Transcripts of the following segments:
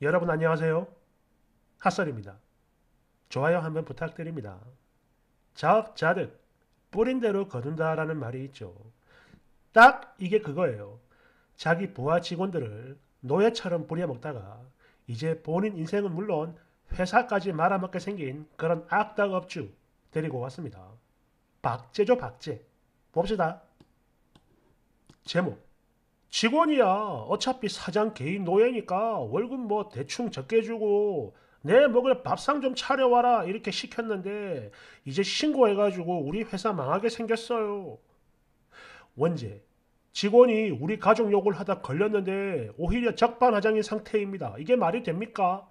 여러분 안녕하세요. 핫설입니다. 좋아요 한번 부탁드립니다. 자업자득, 뿌린 대로 거둔다라는 말이 있죠. 딱 이게 그거예요. 자기 부하 직원들을 노예처럼 부려먹다가 이제 본인 인생은 물론 회사까지 말아먹게 생긴 그런 악당 업주 데리고 왔습니다. 박제죠 박제. 봅시다. 제목 직원이야 어차피 사장 개인 노예니까 월급 뭐 대충 적게 주고 내 먹을 밥상 좀 차려와라 이렇게 시켰는데 이제 신고해가지고 우리 회사 망하게 생겼어요. 원제 직원이 우리 가족 욕을 하다 걸렸는데 오히려 적반하장인 상태입니다. 이게 말이 됩니까?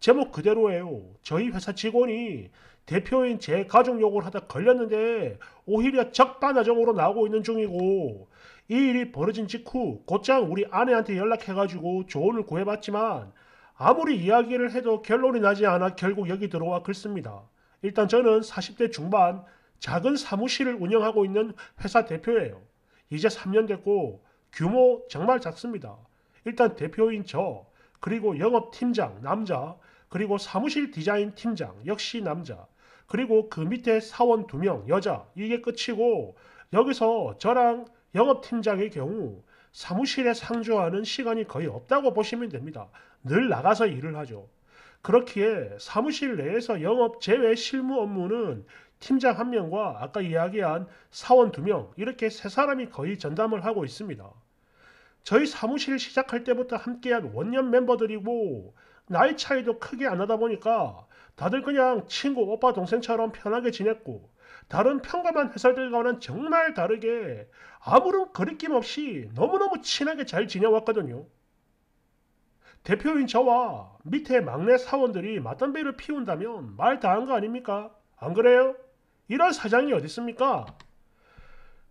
제목 그대로예요. 저희 회사 직원이 대표인 제 가족 욕을 하다 걸렸는데 오히려 적반하정으로 나오고 있는 중이고 이 일이 벌어진 직후 곧장 우리 아내한테 연락해가지고 조언을 구해봤지만 아무리 이야기를 해도 결론이 나지 않아 결국 여기 들어와 글씁니다. 일단 저는 40대 중반 작은 사무실을 운영하고 있는 회사 대표예요. 이제 3년 됐고 규모 정말 작습니다. 일단 대표인 저 그리고 영업팀장 남자, 그리고 사무실 디자인 팀장 역시 남자, 그리고 그 밑에 사원 2명 여자 이게 끝이고 여기서 저랑 영업팀장의 경우 사무실에 상주하는 시간이 거의 없다고 보시면 됩니다. 늘 나가서 일을 하죠. 그렇기에 사무실 내에서 영업 제외 실무 업무는 팀장 1명과 아까 이야기한 사원 2명 이렇게 세 사람이 거의 전담을 하고 있습니다. 저희 사무실 시작할 때부터 함께한 원년 멤버들이고 나이 차이도 크게 안 하다 보니까 다들 그냥 친구, 오빠, 동생처럼 편하게 지냈고 다른 평범한 회사들과는 정말 다르게 아무런 거리낌 없이 너무너무 친하게 잘 지내왔거든요. 대표인 저와 밑에 막내 사원들이 맞담배를 피운다면 말 다한 거 아닙니까? 안 그래요? 이런 사장이 어딨습니까?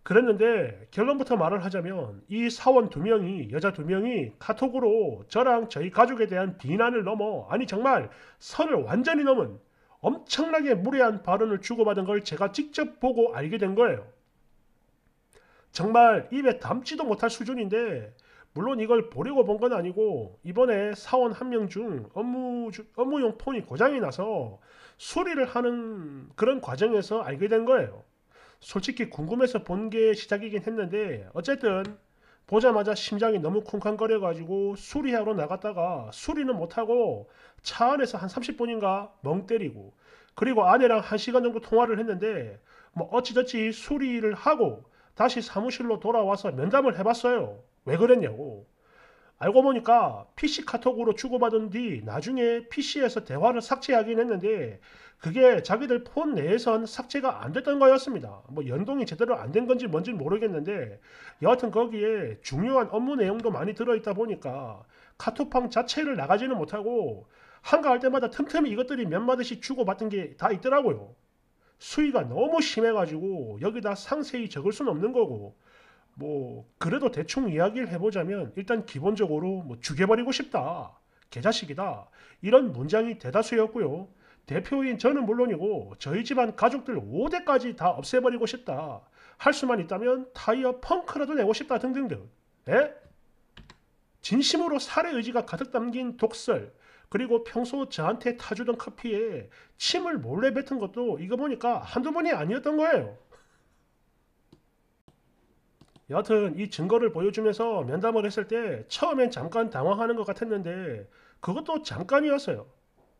그랬는데 결론부터 말을 하자면 이 사원 두 명이 여자 두 명이 카톡으로 저랑 저희 가족에 대한 비난을 넘어 아니 정말 선을 완전히 넘은 엄청나게 무례한 발언을 주고받은 걸 제가 직접 보고 알게 된 거예요. 정말 입에 담지도 못할 수준인데 물론 이걸 보려고 본 건 아니고 이번에 사원 한 명 중 업무 업무용 폰이 고장이 나서 수리를 하는 그런 과정에서 알게 된 거예요. 솔직히 궁금해서 본 게 시작이긴 했는데 어쨌든 보자마자 심장이 너무 쿵쾅거려가지고 수리하러 나갔다가 수리는 못하고 차 안에서 한 30분인가 멍 때리고 그리고 아내랑 1시간 정도 통화를 했는데 뭐 어찌저찌 수리를 하고 다시 사무실로 돌아와서 면담을 해봤어요. 왜 그랬냐고. 알고 보니까 PC 카톡으로 주고받은 뒤 나중에 PC에서 대화를 삭제하긴 했는데 그게 자기들 폰 내에선 삭제가 안 됐던 거였습니다. 뭐 연동이 제대로 안 된 건지 뭔지 모르겠는데 여하튼 거기에 중요한 업무 내용도 많이 들어있다 보니까 카톡방 자체를 나가지는 못하고 한가할 때마다 틈틈이 이것들이 몇 마디씩 주고받은 게 다 있더라고요. 수위가 너무 심해가지고 여기다 상세히 적을 수는 없는 거고 뭐 그래도 대충 이야기를 해보자면 일단 기본적으로 뭐 죽여버리고 싶다. 개자식이다. 이런 문장이 대다수였고요. 대표인 저는 물론이고 저희 집안 가족들 5대까지 다 없애버리고 싶다. 할 수만 있다면 타이어 펑크라도 내고 싶다 등등등. 에? 네? 진심으로 살해 의지가 가득 담긴 독설 그리고 평소 저한테 타주던 커피에 침을 몰래 뱉은 것도 이거 보니까 한두 번이 아니었던 거예요. 여하튼 이 증거를 보여주면서 면담을 했을 때 처음엔 잠깐 당황하는 것 같았는데 그것도 잠깐이었어요.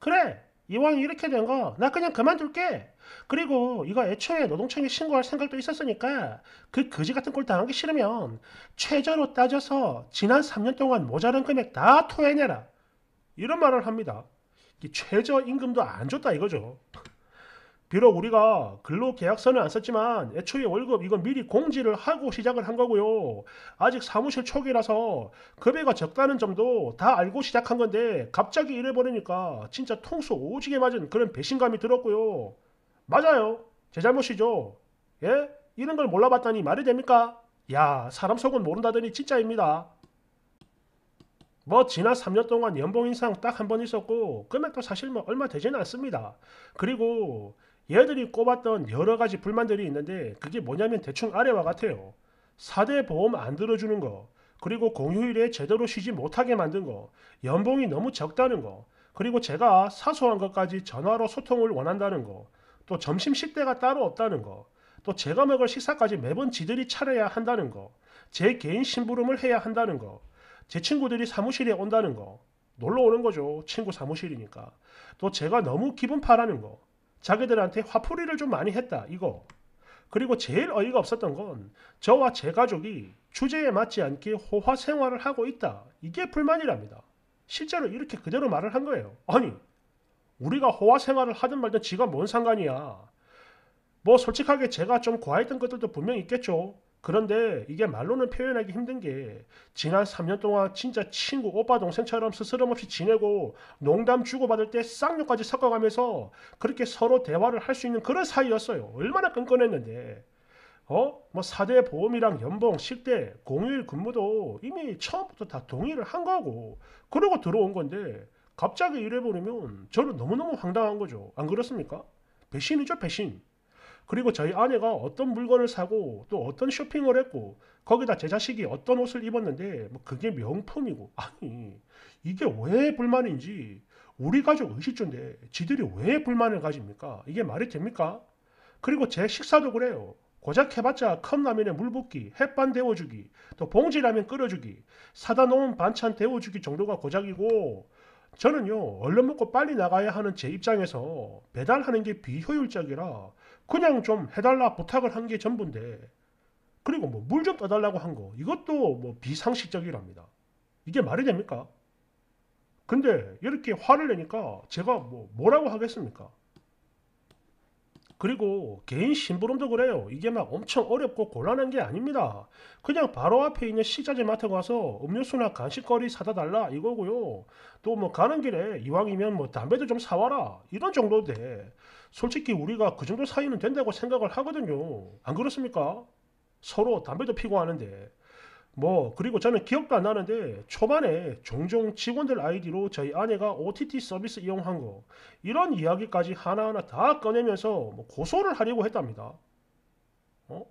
그래! 이왕 이렇게 된 거 나 그냥 그만둘게! 그리고 이거 애초에 노동청에 신고할 생각도 있었으니까 그 거지 같은 꼴 당하기 싫으면 최저로 따져서 지난 3년 동안 모자란 금액 다 토해내라! 이런 말을 합니다. 최저임금도 안 줬다 이거죠. 비록 우리가 근로계약서는 안 썼지만 애초에 월급 이건 미리 공지를 하고 시작을 한 거고요. 아직 사무실 초기라서 급여가 적다는 점도 다 알고 시작한 건데 갑자기 이래버리니까 진짜 통수 오지게 맞은 그런 배신감이 들었고요. 맞아요. 제 잘못이죠. 예? 이런 걸 몰라봤다니 말이 됩니까? 야 사람 속은 모른다더니 진짜입니다. 뭐 지난 3년 동안 연봉 인상 딱 한 번 있었고 금액도 사실 뭐 얼마 되지는 않습니다. 그리고 얘들이 꼽았던 여러 가지 불만들이 있는데 그게 뭐냐면 대충 아래와 같아요. 4대 보험 안 들어주는 거, 그리고 공휴일에 제대로 쉬지 못하게 만든 거, 연봉이 너무 적다는 거, 그리고 제가 사소한 것까지 전화로 소통을 원한다는 거, 또 점심 식대가 따로 없다는 거, 또 제가 먹을 식사까지 매번 지들이 차려야 한다는 거, 제 개인 심부름을 해야 한다는 거, 제 친구들이 사무실에 온다는 거, 놀러 오는 거죠. 친구 사무실이니까. 또 제가 너무 기분 파라는 거, 자기들한테 화풀이를 좀 많이 했다 이거 그리고 제일 어이가 없었던 건 저와 제 가족이 주제에 맞지 않게 호화 생활을 하고 있다 이게 불만이랍니다 실제로 이렇게 그대로 말을 한 거예요 아니 우리가 호화 생활을 하든 말든 지가 뭔 상관이야 뭐 솔직하게 제가 좀 과했던 것들도 분명히 있겠죠 그런데 이게 말로는 표현하기 힘든 게 지난 3년 동안 진짜 친구 오빠 동생처럼 스스럼없이 지내고 농담 주고받을 때 쌍욕까지 섞어가면서 그렇게 서로 대화를 할 수 있는 그런 사이였어요. 얼마나 끈끈했는데. 어? 뭐 4대 보험이랑 연봉, 10대, 공휴일 근무도 이미 처음부터 다 동의를 한 거고 그러고 들어온 건데 갑자기 이래버리면 저는 너무너무 황당한 거죠. 안 그렇습니까? 배신이죠 배신. 그리고 저희 아내가 어떤 물건을 사고 또 어떤 쇼핑을 했고 거기다 제 자식이 어떤 옷을 입었는데 뭐 그게 명품이고 아니 이게 왜 불만인지 우리 가족 의식주인데 지들이 왜 불만을 가집니까? 이게 말이 됩니까? 그리고 제 식사도 그래요. 고작 해봤자 컵라면에 물 붓기, 햇반 데워주기, 또 봉지라면 끓여주기, 사다 놓은 반찬 데워주기 정도가 고작이고 저는요 얼른 먹고 빨리 나가야 하는 제 입장에서 배달하는 게 비효율적이라 그냥 좀 해달라 부탁을 한 게 전부인데 그리고 뭐 물 좀 떠달라고 한 거 이것도 뭐 비상식적이랍니다. 이게 말이 됩니까? 근데 이렇게 화를 내니까 제가 뭐 뭐라고 하겠습니까? 그리고 개인 심부름도 그래요. 이게 막 엄청 어렵고 곤란한 게 아닙니다. 그냥 바로 앞에 있는 식자재마트 가서 음료수나 간식거리 사다 달라 이거고요. 또 뭐 가는 길에 이왕이면 뭐 담배도 좀 사와라 이런 정도 돼. 솔직히 우리가 그 정도 사이는 된다고 생각을 하거든요. 안 그렇습니까? 서로 담배도 피고 하는데 뭐 그리고 저는 기억도 안 나는데 초반에 종종 직원들 아이디로 저희 아내가 OTT 서비스 이용한 거 이런 이야기까지 하나하나 다 꺼내면서 뭐 고소를 하려고 했답니다. 어?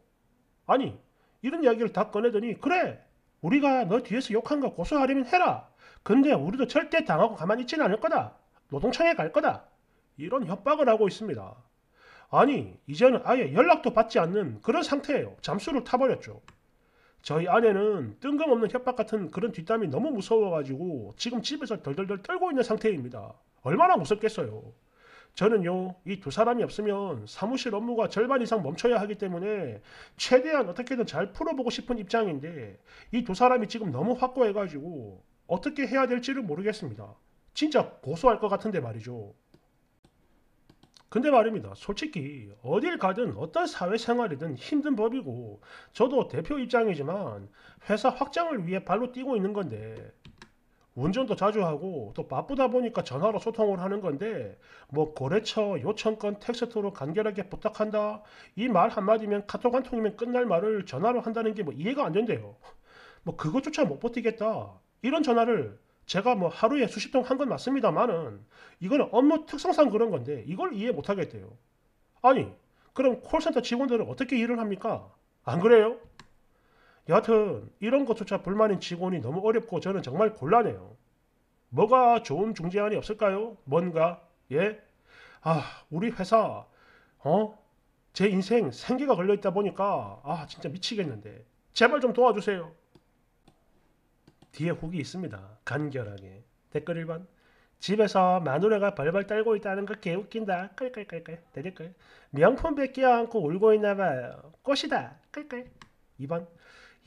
아니 이런 이야기를 다 꺼내더니 그래 우리가 너 뒤에서 욕한 거 고소하려면 해라. 근데 우리도 절대 당하고 가만히 있진 않을 거다. 노동청에 갈 거다. 이런 협박을 하고 있습니다. 아니 이제는 아예 연락도 받지 않는 그런 상태예요. 잠수를 타버렸죠. 저희 아내는 뜬금없는 협박 같은 그런 뒷담이 너무 무서워가지고 지금 집에서 덜덜덜 떨고 있는 상태입니다. 얼마나 무섭겠어요. 저는요, 이 두 사람이 없으면 사무실 업무가 절반 이상 멈춰야 하기 때문에 최대한 어떻게든 잘 풀어보고 싶은 입장인데 이 두 사람이 지금 너무 확고해가지고 어떻게 해야 될지를 모르겠습니다. 진짜 고소할 것 같은데 말이죠. 근데 말입니다. 솔직히 어딜 가든 어떤 사회생활이든 힘든 법이고 저도 대표 입장이지만 회사 확장을 위해 발로 뛰고 있는 건데 운전도 자주 하고 또 바쁘다 보니까 전화로 소통을 하는 건데 뭐 거래처 요청건 텍스트로 간결하게 부탁한다 이 말 한마디면 카톡 한 통이면 끝날 말을 전화로 한다는 게 뭐 이해가 안 된대요 뭐 그것조차 못 버티겠다 이런 전화를 제가 뭐 하루에 수십 통 한 건 맞습니다만은 이거는 업무 특성상 그런 건데 이걸 이해 못 하겠대요. 아니 그럼 콜센터 직원들은 어떻게 일을 합니까? 안 그래요? 여하튼 이런 것조차 불만인 직원이 너무 어렵고 저는 정말 곤란해요. 뭐가 좋은 중재안이 없을까요? 뭔가? 예? 아 우리 회사 어? 제 인생 생계가 걸려있다 보니까 아 진짜 미치겠는데 제발 좀 도와주세요. 뒤에 혹이 있습니다. 간결하게. 댓글 1번. 집에서 마누라가 벌벌 떨고 있다는 거 개웃긴다. 끌끌끌끌. 대댓글. 명품백 끼어안고 울고 있나봐요. 꽃이다. 끌끌. 2번.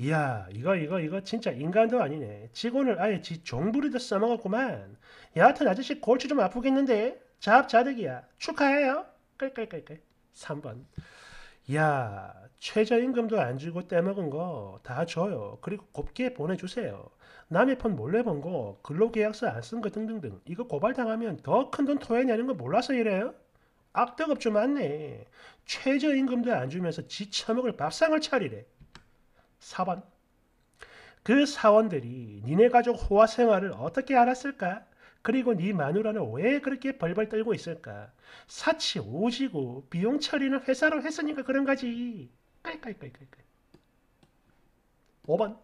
이야 이거 이거 이거 진짜 인간도 아니네. 직원을 아예 지 종부리듯 써먹었구만. 여하튼 아저씨 골치 좀 아프겠는데. 자자득이야 축하해요. 끌끌끌끌. 3번. 야 최저임금도 안 주고 떼먹은 거 다 줘요. 그리고 곱게 보내주세요. 남의 폰 몰래 본 거, 근로계약서 안 쓴 거 등등등. 이거 고발당하면 더 큰 돈 토해내는 거 몰라서 이래요? 악덕업주 맞네. 최저임금도 안 주면서 지 처먹을 밥상을 차리래. 4번. 그 사원들이 니네 가족 호화 생활을 어떻게 알았을까? 그리고 네 마누라는 왜 그렇게 벌벌 떨고 있을까? 사치 오지고 비용 처리는 회사로 했으니까 그런 거지. 까이까이까 5번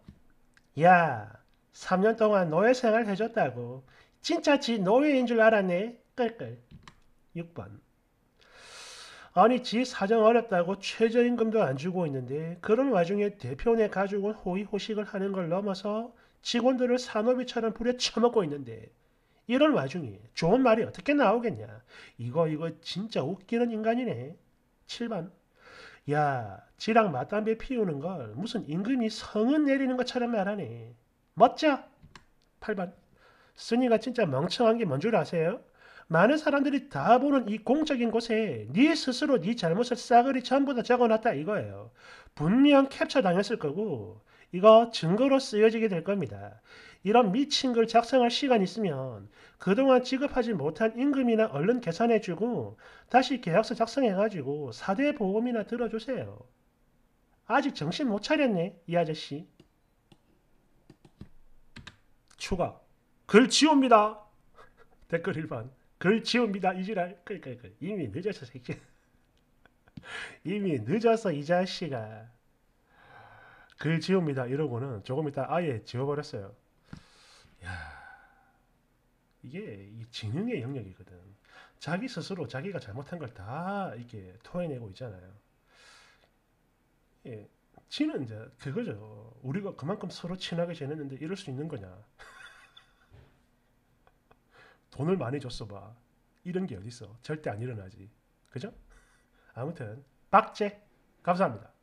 야 3년 동안 노예생활 해줬다고 진짜 지 노예인 줄 알았네 끌끌 6번 아니 지 사정 어렵다고 최저임금도 안 주고 있는데 그런 와중에 대표네 가족은 호의호식을 하는 걸 넘어서 직원들을 산업이처럼 부려 처먹고 있는데 이런 와중에 좋은 말이 어떻게 나오겠냐 이거 이거 진짜 웃기는 인간이네 7번 야, 지랑 맞담배 피우는 걸 무슨 임금이 성은 내리는 것처럼 말하네. 멋져! 8번. 스니가 진짜 멍청한 게 뭔 줄 아세요? 많은 사람들이 다 보는 이 공적인 곳에 네 스스로 네 잘못을 싸그리 전부 다 적어놨다 이거예요. 분명 캡처 당했을 거고 이거 증거로 쓰여지게 될 겁니다. 이런 미친 글 작성할 시간 있으면 그동안 지급하지 못한 임금이나 얼른 계산해주고 다시 계약서 작성해가지고 4대 보험이나 들어주세요. 아직 정신 못 차렸네, 이 아저씨. 추가. 글 지웁니다. 댓글 1번. 글 지웁니다, 이지랄. 그러니 이미 늦어서 새끼. 이미 늦어서 이 자식아. 글 지웁니다 이러고는 조금 이따 아예 지워버렸어요. 야 이게 이 지능의 영역이거든. 자기 스스로 자기가 잘못한 걸 다 이렇게 토해내고 있잖아요. 예, 지는 이제 그거죠. 우리가 그만큼 서로 친하게 지냈는데 이럴 수 있는 거냐? 돈을 많이 줬어봐. 이런 게 어딨어? 절대 안 일어나지. 그죠? 아무튼 박제 감사합니다.